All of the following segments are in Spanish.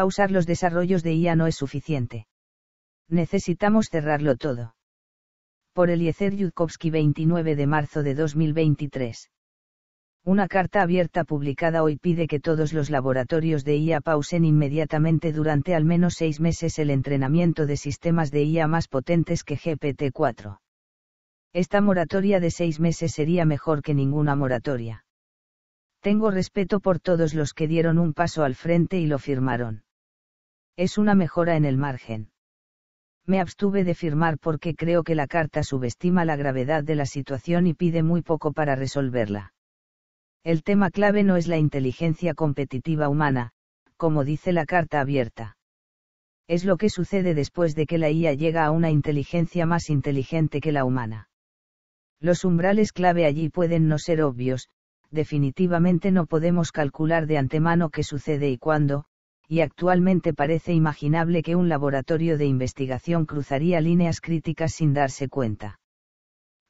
pausar los desarrollos de IA no es suficiente. Necesitamos cerrarlo todo. Por Eliezer Yudkowsky 29 de marzo de 2023. Una carta abierta publicada hoy pide que todos los laboratorios de IA pausen inmediatamente durante al menos seis meses el entrenamiento de sistemas de IA más potentes que GPT-4. Esta moratoria de seis meses sería mejor que ninguna moratoria. Tengo respeto por todos los que dieron un paso al frente y lo firmaron. Es una mejora en el margen. Me abstuve de firmar porque creo que la carta subestima la gravedad de la situación y pide muy poco para resolverla. El tema clave no es la inteligencia competitiva humana, como dice la carta abierta. Es lo que sucede después de que la IA llega a una inteligencia más inteligente que la humana. Los umbrales clave allí pueden no ser obvios, definitivamente no podemos calcular de antemano qué sucede y cuándo, y actualmente parece imaginable que un laboratorio de investigación cruzaría líneas críticas sin darse cuenta.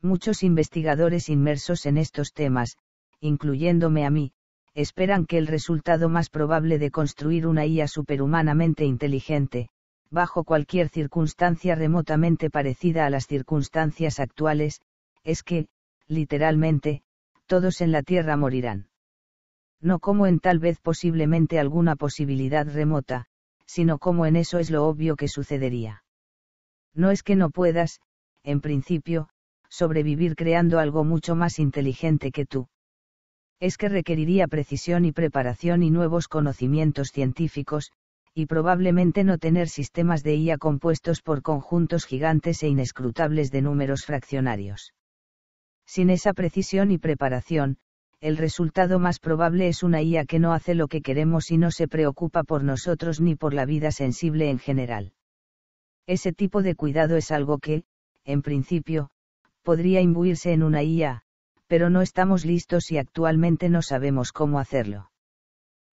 Muchos investigadores inmersos en estos temas, incluyéndome a mí, esperan que el resultado más probable de construir una IA superhumanamente inteligente, bajo cualquier circunstancia remotamente parecida a las circunstancias actuales, es que, literalmente, todos en la Tierra morirán no como en tal vez posiblemente alguna posibilidad remota, sino como en eso es lo obvio que sucedería. No es que no puedas, en principio, sobrevivir creando algo mucho más inteligente que tú. Es que requeriría precisión y preparación y nuevos conocimientos científicos, y probablemente no tener sistemas de IA compuestos por conjuntos gigantes e inescrutables de números fraccionarios. Sin esa precisión y preparación, el resultado más probable es una IA que no hace lo que queremos y no se preocupa por nosotros ni por la vida sensible en general. Ese tipo de cuidado es algo que, en principio, podría imbuirse en una IA, pero no estamos listos y actualmente no sabemos cómo hacerlo.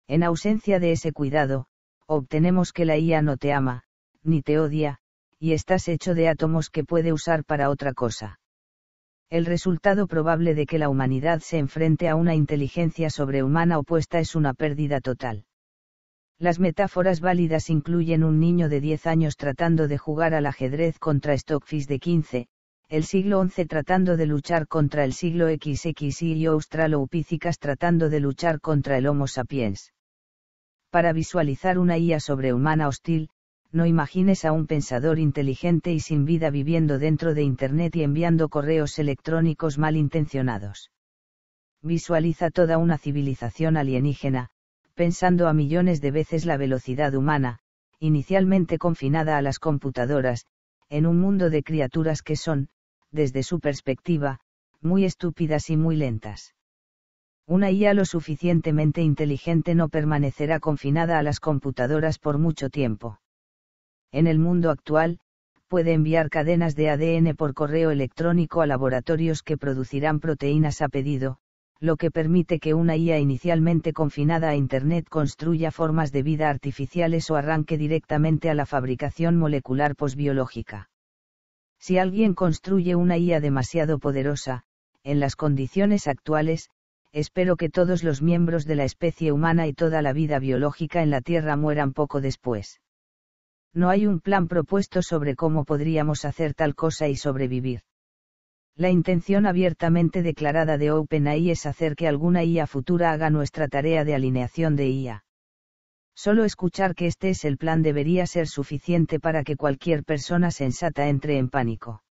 En ausencia de ese cuidado, obtenemos que la IA no te ama, ni te odia, y estás hecho de átomos que puede usar para otra cosa. El resultado probable de que la humanidad se enfrente a una inteligencia sobrehumana opuesta es una pérdida total. Las metáforas válidas incluyen un niño de 10 años tratando de jugar al ajedrez contra Stockfish de 15, el siglo XI tratando de luchar contra el siglo XXI y Australopithecus tratando de luchar contra el Homo sapiens. Para visualizar una IA sobrehumana hostil, no imagines a un pensador inteligente y sin vida viviendo dentro de Internet y enviando correos electrónicos malintencionados. Visualiza toda una civilización alienígena, pensando a millones de veces la velocidad humana, inicialmente confinada a las computadoras, en un mundo de criaturas que son, desde su perspectiva, muy estúpidas y muy lentas. Una IA lo suficientemente inteligente no permanecerá confinada a las computadoras por mucho tiempo en el mundo actual, puede enviar cadenas de ADN por correo electrónico a laboratorios que producirán proteínas a pedido, lo que permite que una IA inicialmente confinada a Internet construya formas de vida artificiales o arranque directamente a la fabricación molecular posbiológica. Si alguien construye una IA demasiado poderosa, en las condiciones actuales, espero que todos los miembros de la especie humana y toda la vida biológica en la Tierra mueran poco después. No hay un plan propuesto sobre cómo podríamos hacer tal cosa y sobrevivir. La intención abiertamente declarada de OpenAI es hacer que alguna IA futura haga nuestra tarea de alineación de IA. Solo escuchar que este es el plan debería ser suficiente para que cualquier persona sensata entre en pánico.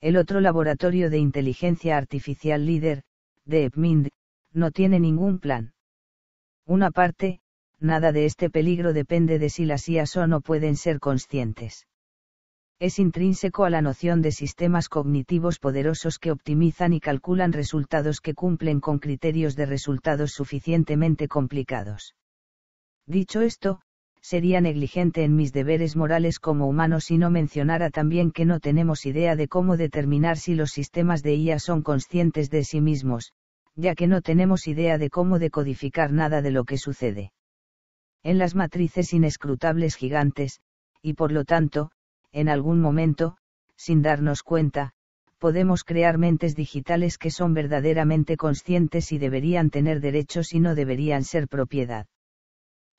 El otro laboratorio de inteligencia artificial líder, DeepMind, no tiene ningún plan. Una parte, nada de este peligro depende de si las IA son o pueden ser conscientes. Es intrínseco a la noción de sistemas cognitivos poderosos que optimizan y calculan resultados que cumplen con criterios de resultados suficientemente complicados. Dicho esto, sería negligente en mis deberes morales como humano si no mencionara también que no tenemos idea de cómo determinar si los sistemas de IA son conscientes de sí mismos, ya que no tenemos idea de cómo decodificar nada de lo que sucede en las matrices inescrutables gigantes, y por lo tanto, en algún momento, sin darnos cuenta, podemos crear mentes digitales que son verdaderamente conscientes y deberían tener derechos y no deberían ser propiedad.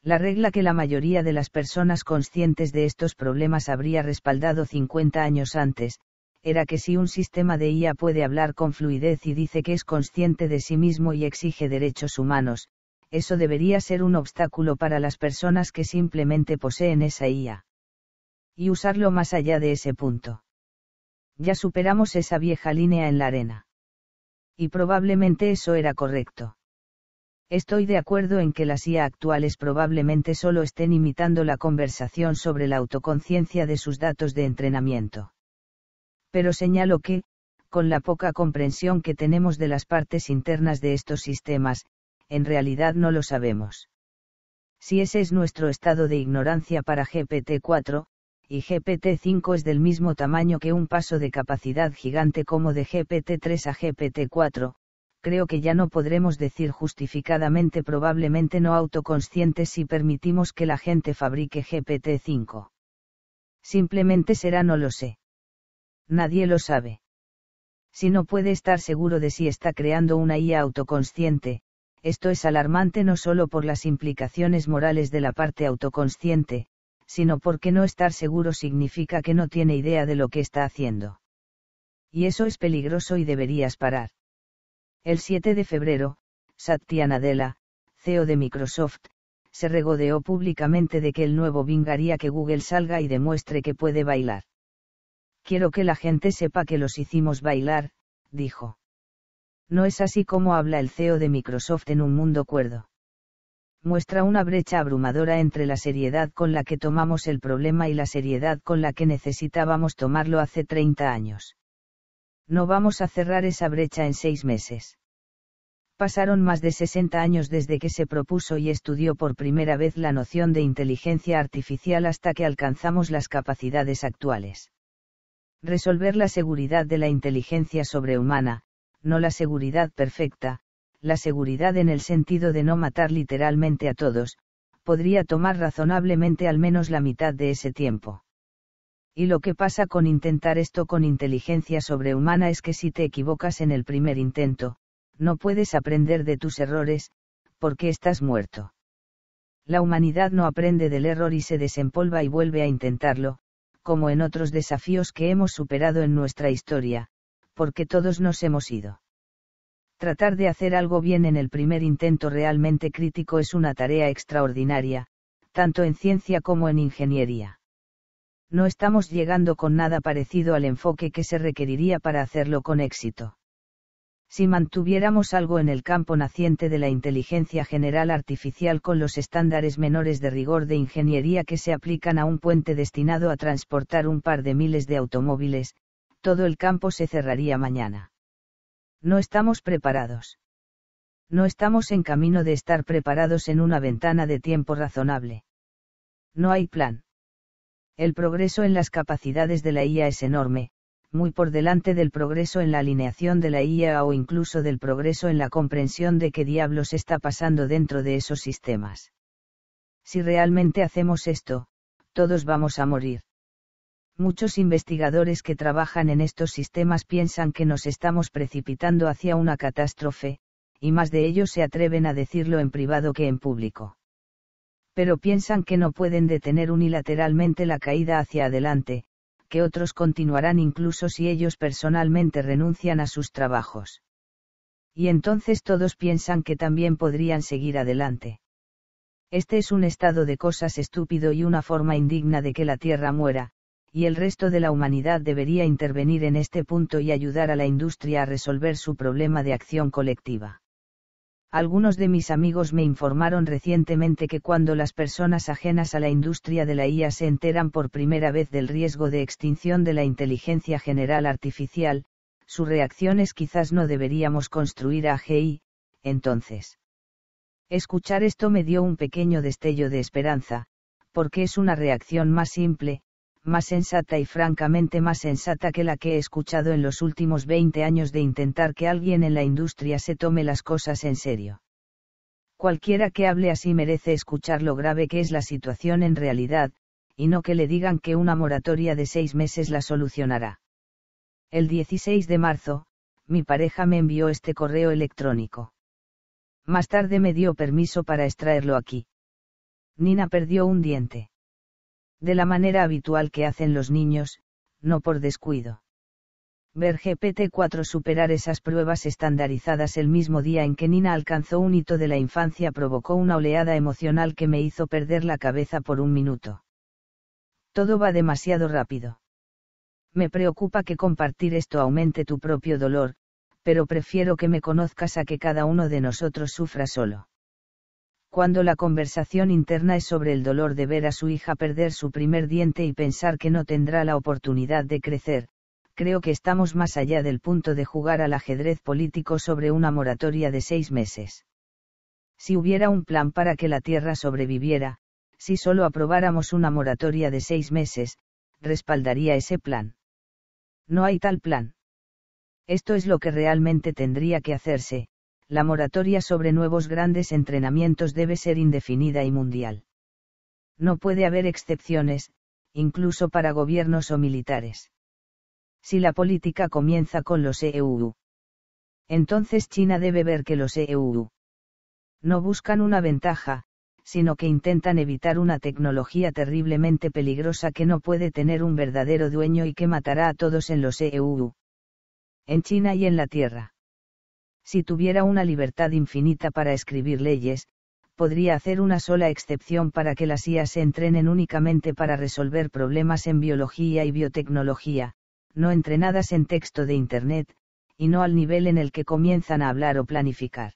La regla que la mayoría de las personas conscientes de estos problemas habría respaldado 50 años antes, era que si un sistema de IA puede hablar con fluidez y dice que es consciente de sí mismo y exige derechos humanos, eso debería ser un obstáculo para las personas que simplemente poseen esa IA. Y usarlo más allá de ese punto. Ya superamos esa vieja línea en la arena. Y probablemente eso era correcto. Estoy de acuerdo en que las IA actuales probablemente solo estén imitando la conversación sobre la autoconciencia de sus datos de entrenamiento. Pero señalo que, con la poca comprensión que tenemos de las partes internas de estos sistemas, en realidad no lo sabemos. Si ese es nuestro estado de ignorancia para GPT-4, y GPT-5 es del mismo tamaño que un paso de capacidad gigante como de GPT-3 a GPT-4, creo que ya no podremos decir justificadamente probablemente no autoconscientes si permitimos que la gente fabrique GPT-5. Simplemente será no lo sé. Nadie lo sabe. Si no puede estar seguro de si está creando una IA autoconsciente, esto es alarmante no solo por las implicaciones morales de la parte autoconsciente, sino porque no estar seguro significa que no tiene idea de lo que está haciendo. Y eso es peligroso y deberías parar. El 7 de febrero, Satya Nadella, CEO de Microsoft, se regodeó públicamente de que el nuevo Bing haría que Google salga y demuestre que puede bailar. Quiero que la gente sepa que los hicimos bailar, dijo. No es así como habla el CEO de Microsoft en un mundo cuerdo. Muestra una brecha abrumadora entre la seriedad con la que tomamos el problema y la seriedad con la que necesitábamos tomarlo hace 30 años. No vamos a cerrar esa brecha en seis meses. Pasaron más de 60 años desde que se propuso y estudió por primera vez la noción de inteligencia artificial hasta que alcanzamos las capacidades actuales. Resolver la seguridad de la inteligencia sobrehumana, no la seguridad perfecta, la seguridad en el sentido de no matar literalmente a todos, podría tomar razonablemente al menos la mitad de ese tiempo. Y lo que pasa con intentar esto con inteligencia sobrehumana es que si te equivocas en el primer intento, no puedes aprender de tus errores, porque estás muerto. La humanidad no aprende del error y se desempolva y vuelve a intentarlo, como en otros desafíos que hemos superado en nuestra historia, porque todos nos hemos ido. Tratar de hacer algo bien en el primer intento realmente crítico es una tarea extraordinaria, tanto en ciencia como en ingeniería. No estamos llegando con nada parecido al enfoque que se requeriría para hacerlo con éxito. Si mantuviéramos algo en el campo naciente de la inteligencia general artificial con los estándares menores de rigor de ingeniería que se aplican a un puente destinado a transportar un par de miles de automóviles, todo el campo se cerraría mañana. No estamos preparados. No estamos en camino de estar preparados en una ventana de tiempo razonable. No hay plan. El progreso en las capacidades de la IA es enorme, muy por delante del progreso en la alineación de la IA o incluso del progreso en la comprensión de qué diablos está pasando dentro de esos sistemas. Si realmente hacemos esto, todos vamos a morir. Muchos investigadores que trabajan en estos sistemas piensan que nos estamos precipitando hacia una catástrofe, y más de ellos se atreven a decirlo en privado que en público. Pero piensan que no pueden detener unilateralmente la caída hacia adelante, que otros continuarán incluso si ellos personalmente renuncian a sus trabajos. Y entonces todos piensan que también podrían seguir adelante. Este es un estado de cosas estúpido y una forma indigna de que la Tierra muera, y el resto de la humanidad debería intervenir en este punto y ayudar a la industria a resolver su problema de acción colectiva. Algunos de mis amigos me informaron recientemente que cuando las personas ajenas a la industria de la IA se enteran por primera vez del riesgo de extinción de la inteligencia general artificial, su reacción es quizás no deberíamos construir a AGI, entonces. Escuchar esto me dio un pequeño destello de esperanza, porque es una reacción más simple, más sensata y francamente más sensata que la que he escuchado en los últimos 20 años de intentar que alguien en la industria se tome las cosas en serio. Cualquiera que hable así merece escuchar lo grave que es la situación en realidad, y no que le digan que una moratoria de seis meses la solucionará. El 16 de marzo, mi pareja me envió este correo electrónico. Más tarde me dio permiso para extraerlo aquí. Nina perdió un diente de la manera habitual que hacen los niños, no por descuido. Ver GPT-4 superar esas pruebas estandarizadas el mismo día en que Nina alcanzó un hito de la infancia provocó una oleada emocional que me hizo perder la cabeza por un minuto. Todo va demasiado rápido. Me preocupa que compartir esto aumente tu propio dolor, pero prefiero que me conozcas a que cada uno de nosotros sufra solo cuando la conversación interna es sobre el dolor de ver a su hija perder su primer diente y pensar que no tendrá la oportunidad de crecer, creo que estamos más allá del punto de jugar al ajedrez político sobre una moratoria de seis meses. Si hubiera un plan para que la Tierra sobreviviera, si solo aprobáramos una moratoria de seis meses, respaldaría ese plan. No hay tal plan. Esto es lo que realmente tendría que hacerse, la moratoria sobre nuevos grandes entrenamientos debe ser indefinida y mundial. No puede haber excepciones, incluso para gobiernos o militares. Si la política comienza con los EU, entonces China debe ver que los EU no buscan una ventaja, sino que intentan evitar una tecnología terriblemente peligrosa que no puede tener un verdadero dueño y que matará a todos en los EU, en China y en la Tierra. Si tuviera una libertad infinita para escribir leyes, podría hacer una sola excepción para que las IA se entrenen únicamente para resolver problemas en biología y biotecnología, no entrenadas en texto de Internet, y no al nivel en el que comienzan a hablar o planificar.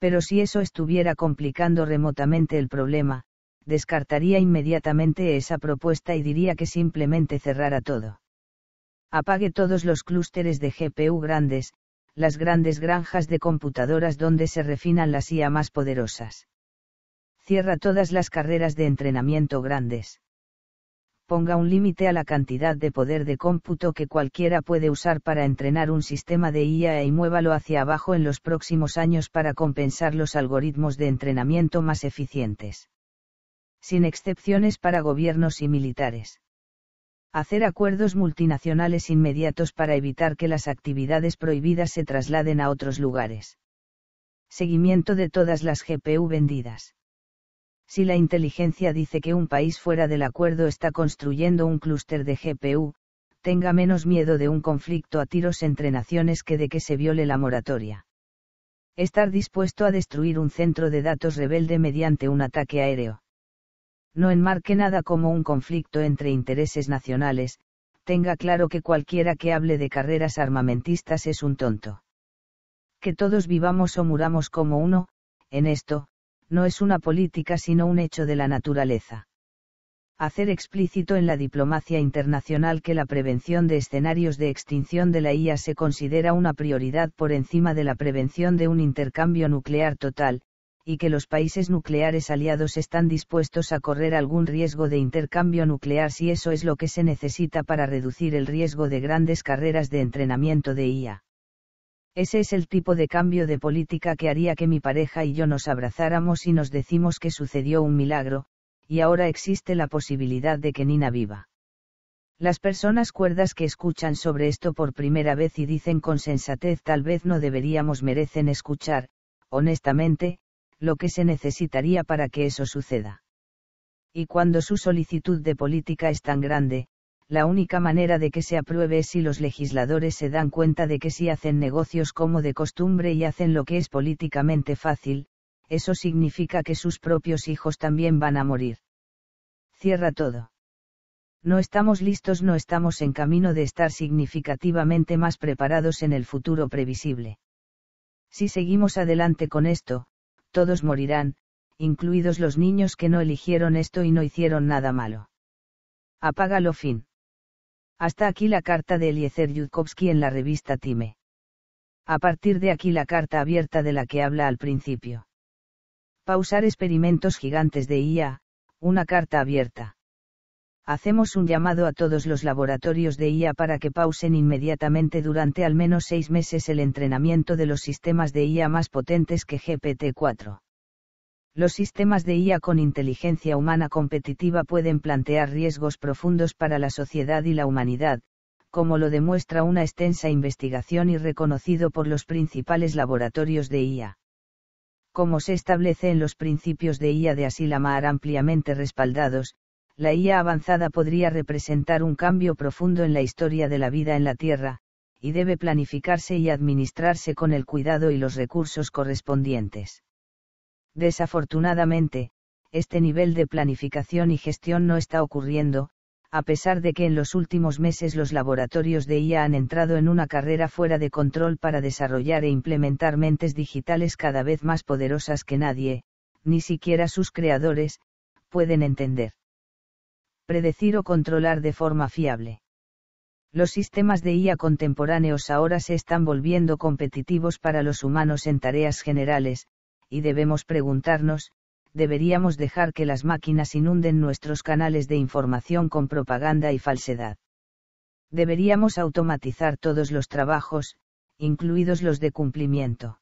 Pero si eso estuviera complicando remotamente el problema, descartaría inmediatamente esa propuesta y diría que simplemente cerrara todo. Apague todos los clústeres de GPU grandes, las grandes granjas de computadoras donde se refinan las IA más poderosas. Cierra todas las carreras de entrenamiento grandes. Ponga un límite a la cantidad de poder de cómputo que cualquiera puede usar para entrenar un sistema de IA y muévalo hacia abajo en los próximos años para compensar los algoritmos de entrenamiento más eficientes. Sin excepciones para gobiernos y militares hacer acuerdos multinacionales inmediatos para evitar que las actividades prohibidas se trasladen a otros lugares. Seguimiento de todas las GPU vendidas. Si la inteligencia dice que un país fuera del acuerdo está construyendo un clúster de GPU, tenga menos miedo de un conflicto a tiros entre naciones que de que se viole la moratoria. Estar dispuesto a destruir un centro de datos rebelde mediante un ataque aéreo no enmarque nada como un conflicto entre intereses nacionales, tenga claro que cualquiera que hable de carreras armamentistas es un tonto. Que todos vivamos o muramos como uno, en esto, no es una política sino un hecho de la naturaleza. Hacer explícito en la diplomacia internacional que la prevención de escenarios de extinción de la IA se considera una prioridad por encima de la prevención de un intercambio nuclear total, y que los países nucleares aliados están dispuestos a correr algún riesgo de intercambio nuclear si eso es lo que se necesita para reducir el riesgo de grandes carreras de entrenamiento de IA. Ese es el tipo de cambio de política que haría que mi pareja y yo nos abrazáramos y nos decimos que sucedió un milagro, y ahora existe la posibilidad de que Nina viva. Las personas cuerdas que escuchan sobre esto por primera vez y dicen con sensatez tal vez no deberíamos merecen escuchar, honestamente, lo que se necesitaría para que eso suceda. Y cuando su solicitud de política es tan grande, la única manera de que se apruebe es si los legisladores se dan cuenta de que si hacen negocios como de costumbre y hacen lo que es políticamente fácil, eso significa que sus propios hijos también van a morir. Cierra todo. No estamos listos, no estamos en camino de estar significativamente más preparados en el futuro previsible. Si seguimos adelante con esto, todos morirán, incluidos los niños que no eligieron esto y no hicieron nada malo. Apágalo fin. Hasta aquí la carta de Eliezer Yudkovsky en la revista Time. A partir de aquí la carta abierta de la que habla al principio. Pausar experimentos gigantes de IA, una carta abierta hacemos un llamado a todos los laboratorios de IA para que pausen inmediatamente durante al menos seis meses el entrenamiento de los sistemas de IA más potentes que GPT-4. Los sistemas de IA con inteligencia humana competitiva pueden plantear riesgos profundos para la sociedad y la humanidad, como lo demuestra una extensa investigación y reconocido por los principales laboratorios de IA como se establece en los principios de IA de Asilamar ampliamente respaldados, la IA avanzada podría representar un cambio profundo en la historia de la vida en la Tierra, y debe planificarse y administrarse con el cuidado y los recursos correspondientes. Desafortunadamente, este nivel de planificación y gestión no está ocurriendo, a pesar de que en los últimos meses los laboratorios de IA han entrado en una carrera fuera de control para desarrollar e implementar mentes digitales cada vez más poderosas que nadie, ni siquiera sus creadores, pueden entender predecir o controlar de forma fiable. Los sistemas de IA contemporáneos ahora se están volviendo competitivos para los humanos en tareas generales, y debemos preguntarnos, deberíamos dejar que las máquinas inunden nuestros canales de información con propaganda y falsedad. Deberíamos automatizar todos los trabajos, incluidos los de cumplimiento.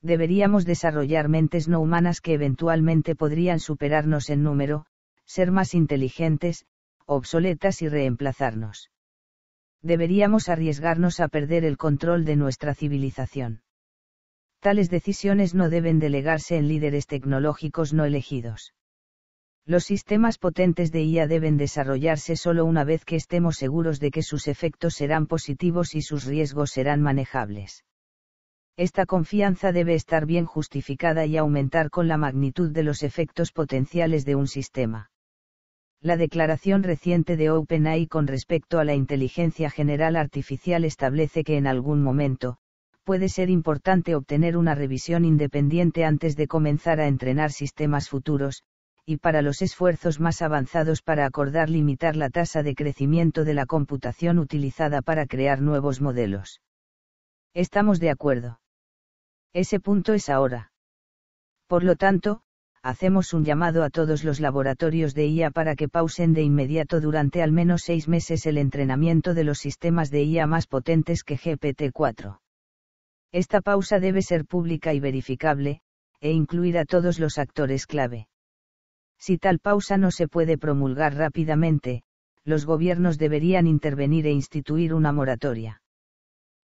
Deberíamos desarrollar mentes no humanas que eventualmente podrían superarnos en número, ser más inteligentes, obsoletas y reemplazarnos. Deberíamos arriesgarnos a perder el control de nuestra civilización. Tales decisiones no deben delegarse en líderes tecnológicos no elegidos. Los sistemas potentes de IA deben desarrollarse solo una vez que estemos seguros de que sus efectos serán positivos y sus riesgos serán manejables. Esta confianza debe estar bien justificada y aumentar con la magnitud de los efectos potenciales de un sistema la declaración reciente de OpenAI con respecto a la inteligencia general artificial establece que en algún momento, puede ser importante obtener una revisión independiente antes de comenzar a entrenar sistemas futuros, y para los esfuerzos más avanzados para acordar limitar la tasa de crecimiento de la computación utilizada para crear nuevos modelos. Estamos de acuerdo. Ese punto es ahora. Por lo tanto, hacemos un llamado a todos los laboratorios de IA para que pausen de inmediato durante al menos seis meses el entrenamiento de los sistemas de IA más potentes que GPT-4. Esta pausa debe ser pública y verificable, e incluir a todos los actores clave. Si tal pausa no se puede promulgar rápidamente, los gobiernos deberían intervenir e instituir una moratoria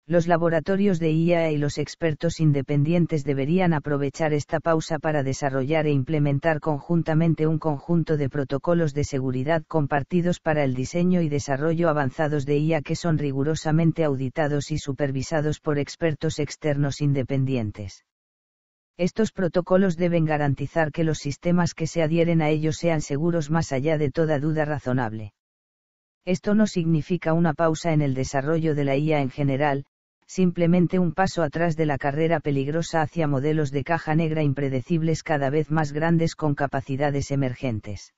los laboratorios de IA y los expertos independientes deberían aprovechar esta pausa para desarrollar e implementar conjuntamente un conjunto de protocolos de seguridad compartidos para el diseño y desarrollo avanzados de IA que son rigurosamente auditados y supervisados por expertos externos independientes. Estos protocolos deben garantizar que los sistemas que se adhieren a ellos sean seguros más allá de toda duda razonable. Esto no significa una pausa en el desarrollo de la IA en general, simplemente un paso atrás de la carrera peligrosa hacia modelos de caja negra impredecibles cada vez más grandes con capacidades emergentes.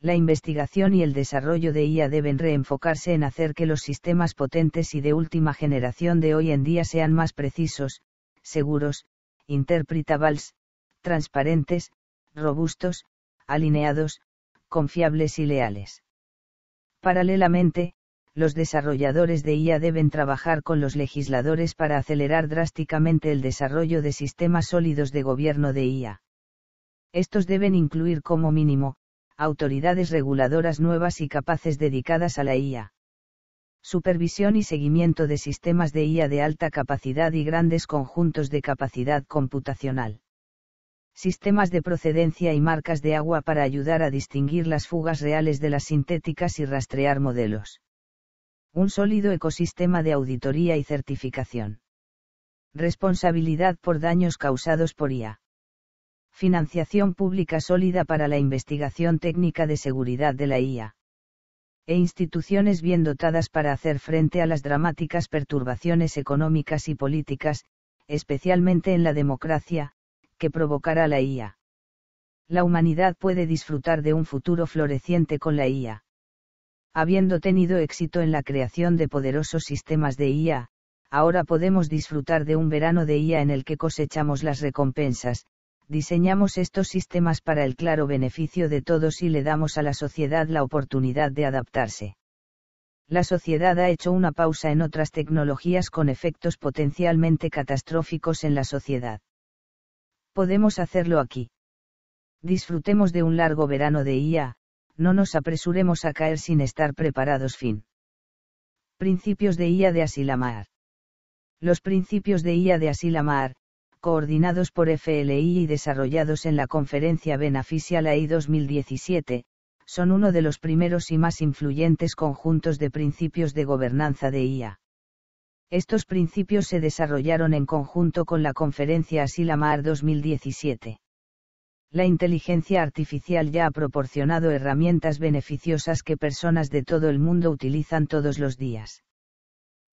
La investigación y el desarrollo de IA deben reenfocarse en hacer que los sistemas potentes y de última generación de hoy en día sean más precisos, seguros, interpretables, transparentes, robustos, alineados, confiables y leales. Paralelamente, los desarrolladores de IA deben trabajar con los legisladores para acelerar drásticamente el desarrollo de sistemas sólidos de gobierno de IA. Estos deben incluir como mínimo, autoridades reguladoras nuevas y capaces dedicadas a la IA. Supervisión y seguimiento de sistemas de IA de alta capacidad y grandes conjuntos de capacidad computacional. Sistemas de procedencia y marcas de agua para ayudar a distinguir las fugas reales de las sintéticas y rastrear modelos un sólido ecosistema de auditoría y certificación. Responsabilidad por daños causados por IA. Financiación pública sólida para la investigación técnica de seguridad de la IA. E instituciones bien dotadas para hacer frente a las dramáticas perturbaciones económicas y políticas, especialmente en la democracia, que provocará la IA. La humanidad puede disfrutar de un futuro floreciente con la IA. Habiendo tenido éxito en la creación de poderosos sistemas de IA, ahora podemos disfrutar de un verano de IA en el que cosechamos las recompensas, diseñamos estos sistemas para el claro beneficio de todos y le damos a la sociedad la oportunidad de adaptarse. La sociedad ha hecho una pausa en otras tecnologías con efectos potencialmente catastróficos en la sociedad. Podemos hacerlo aquí. Disfrutemos de un largo verano de IA, no nos apresuremos a caer sin estar preparados. Fin. Principios de IA de Asilamar. Los principios de IA de Asilamar, coordinados por FLI y desarrollados en la conferencia Beneficial AI 2017, son uno de los primeros y más influyentes conjuntos de principios de gobernanza de IA. Estos principios se desarrollaron en conjunto con la conferencia Asilamar 2017 la inteligencia artificial ya ha proporcionado herramientas beneficiosas que personas de todo el mundo utilizan todos los días.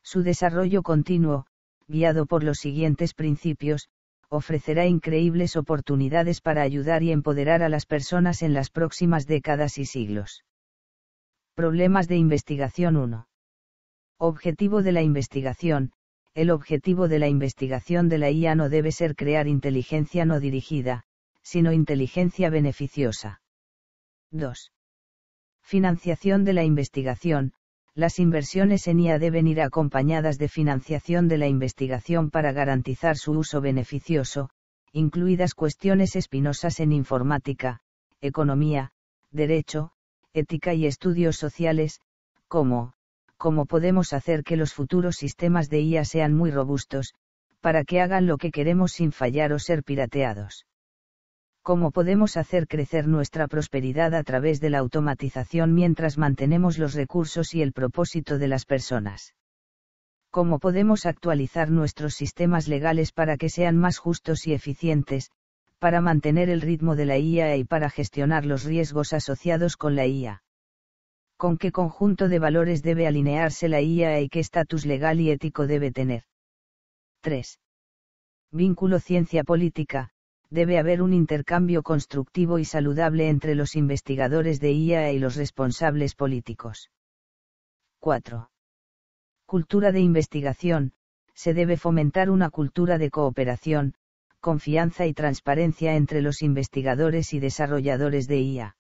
Su desarrollo continuo, guiado por los siguientes principios, ofrecerá increíbles oportunidades para ayudar y empoderar a las personas en las próximas décadas y siglos. Problemas de investigación 1. Objetivo de la investigación. El objetivo de la investigación de la IA no debe ser crear inteligencia no dirigida, sino inteligencia beneficiosa. 2. Financiación de la investigación. Las inversiones en IA deben ir acompañadas de financiación de la investigación para garantizar su uso beneficioso, incluidas cuestiones espinosas en informática, economía, derecho, ética y estudios sociales, como, cómo podemos hacer que los futuros sistemas de IA sean muy robustos, para que hagan lo que queremos sin fallar o ser pirateados cómo podemos hacer crecer nuestra prosperidad a través de la automatización mientras mantenemos los recursos y el propósito de las personas. Cómo podemos actualizar nuestros sistemas legales para que sean más justos y eficientes, para mantener el ritmo de la IA y para gestionar los riesgos asociados con la IA. Con qué conjunto de valores debe alinearse la IA y qué estatus legal y ético debe tener. 3. Vínculo ciencia política debe haber un intercambio constructivo y saludable entre los investigadores de IA y e los responsables políticos. 4. Cultura de investigación. Se debe fomentar una cultura de cooperación, confianza y transparencia entre los investigadores y desarrolladores de IA.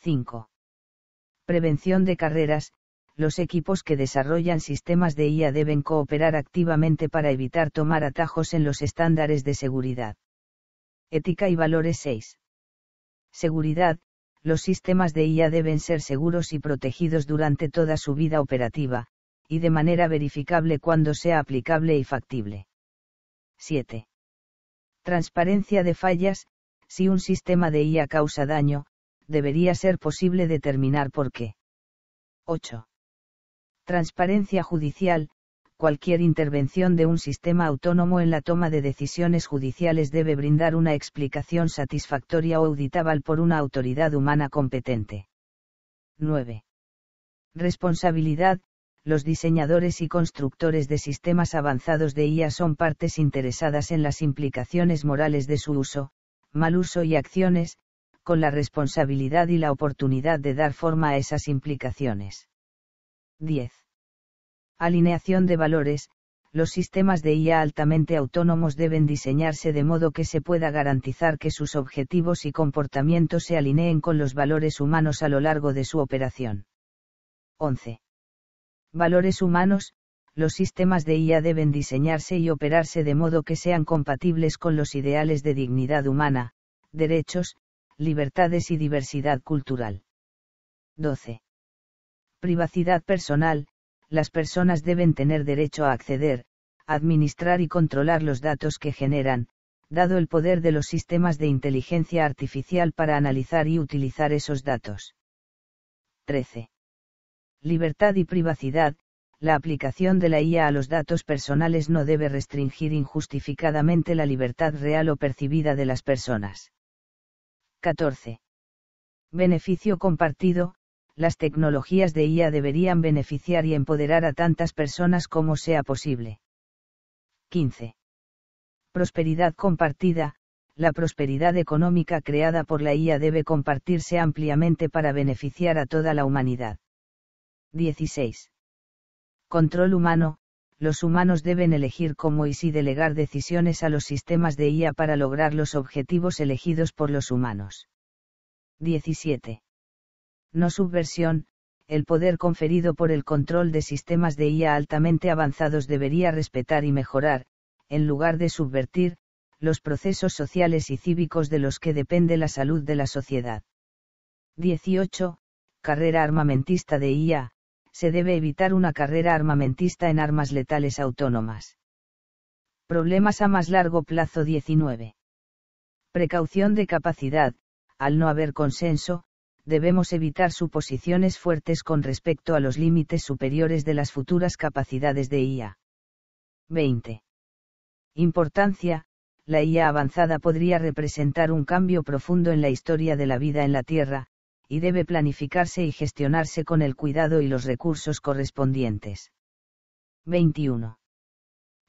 5. Prevención de carreras. Los equipos que desarrollan sistemas de IA deben cooperar activamente para evitar tomar atajos en los estándares de seguridad. Ética y valores 6. Seguridad. Los sistemas de IA deben ser seguros y protegidos durante toda su vida operativa, y de manera verificable cuando sea aplicable y factible. 7. Transparencia de fallas. Si un sistema de IA causa daño, debería ser posible determinar por qué. 8. Transparencia judicial cualquier intervención de un sistema autónomo en la toma de decisiones judiciales debe brindar una explicación satisfactoria o auditable por una autoridad humana competente. 9. Responsabilidad. Los diseñadores y constructores de sistemas avanzados de IA son partes interesadas en las implicaciones morales de su uso, mal uso y acciones, con la responsabilidad y la oportunidad de dar forma a esas implicaciones. 10 Alineación de valores. Los sistemas de IA altamente autónomos deben diseñarse de modo que se pueda garantizar que sus objetivos y comportamientos se alineen con los valores humanos a lo largo de su operación. 11. Valores humanos, los sistemas de IA deben diseñarse y operarse de modo que sean compatibles con los ideales de dignidad humana, derechos, libertades y diversidad cultural. 12. Privacidad personal, las personas deben tener derecho a acceder, administrar y controlar los datos que generan, dado el poder de los sistemas de inteligencia artificial para analizar y utilizar esos datos. 13. Libertad y privacidad. La aplicación de la IA a los datos personales no debe restringir injustificadamente la libertad real o percibida de las personas. 14. Beneficio compartido las tecnologías de IA deberían beneficiar y empoderar a tantas personas como sea posible. 15. Prosperidad compartida. La prosperidad económica creada por la IA debe compartirse ampliamente para beneficiar a toda la humanidad. 16. Control humano. Los humanos deben elegir cómo y si delegar decisiones a los sistemas de IA para lograr los objetivos elegidos por los humanos. 17 no subversión, el poder conferido por el control de sistemas de IA altamente avanzados debería respetar y mejorar, en lugar de subvertir, los procesos sociales y cívicos de los que depende la salud de la sociedad. 18. Carrera armamentista de IA. Se debe evitar una carrera armamentista en armas letales autónomas. Problemas a más largo plazo 19. Precaución de capacidad. Al no haber consenso, debemos evitar suposiciones fuertes con respecto a los límites superiores de las futuras capacidades de IA. 20. Importancia, la IA avanzada podría representar un cambio profundo en la historia de la vida en la Tierra, y debe planificarse y gestionarse con el cuidado y los recursos correspondientes. 21.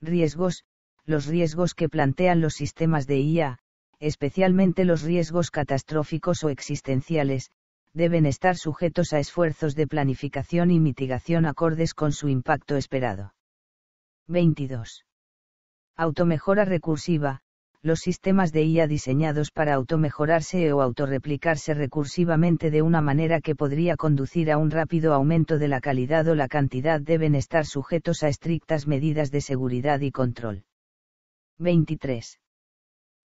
Riesgos, los riesgos que plantean los sistemas de IA, especialmente los riesgos catastróficos o existenciales, deben estar sujetos a esfuerzos de planificación y mitigación acordes con su impacto esperado. 22. Automejora recursiva. Los sistemas de IA diseñados para automejorarse o autorreplicarse recursivamente de una manera que podría conducir a un rápido aumento de la calidad o la cantidad deben estar sujetos a estrictas medidas de seguridad y control. 23.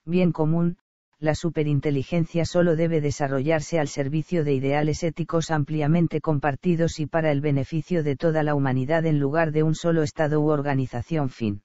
Bien común, la superinteligencia solo debe desarrollarse al servicio de ideales éticos ampliamente compartidos y para el beneficio de toda la humanidad en lugar de un solo Estado u organización fin.